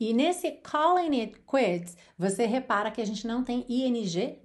E nesse calling it quits, você repara que a gente não tem ing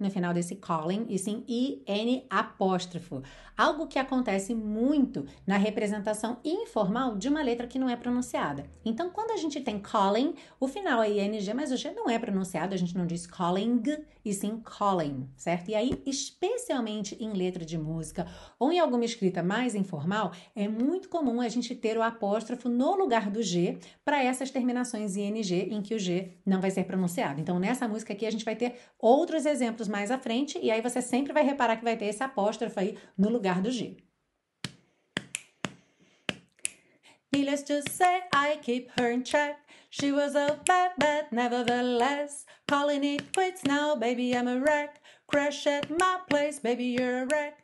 no final desse calling, e sim in apóstrofo. Algo que acontece muito na representação informal de uma letra que não é pronunciada. Então, quando a gente tem calling, o final é ing, mas o g não é pronunciado, a gente não diz calling, e sim calling, certo? E aí, especialmente em letra de música ou em alguma escrita mais informal, é muito comum a gente ter o apóstrofo no lugar do g para essas terminações ing G em que o G não vai ser pronunciado. Então, nessa música aqui, a gente vai ter outros exemplos mais à frente, e aí você sempre vai reparar que vai ter esse apóstrofo aí no lugar do G. Needless to say, I keep her in check. She was a bad, nevertheless. Calling it quits now, baby, I'm a wreck. Crash at my place, baby, you're a wreck.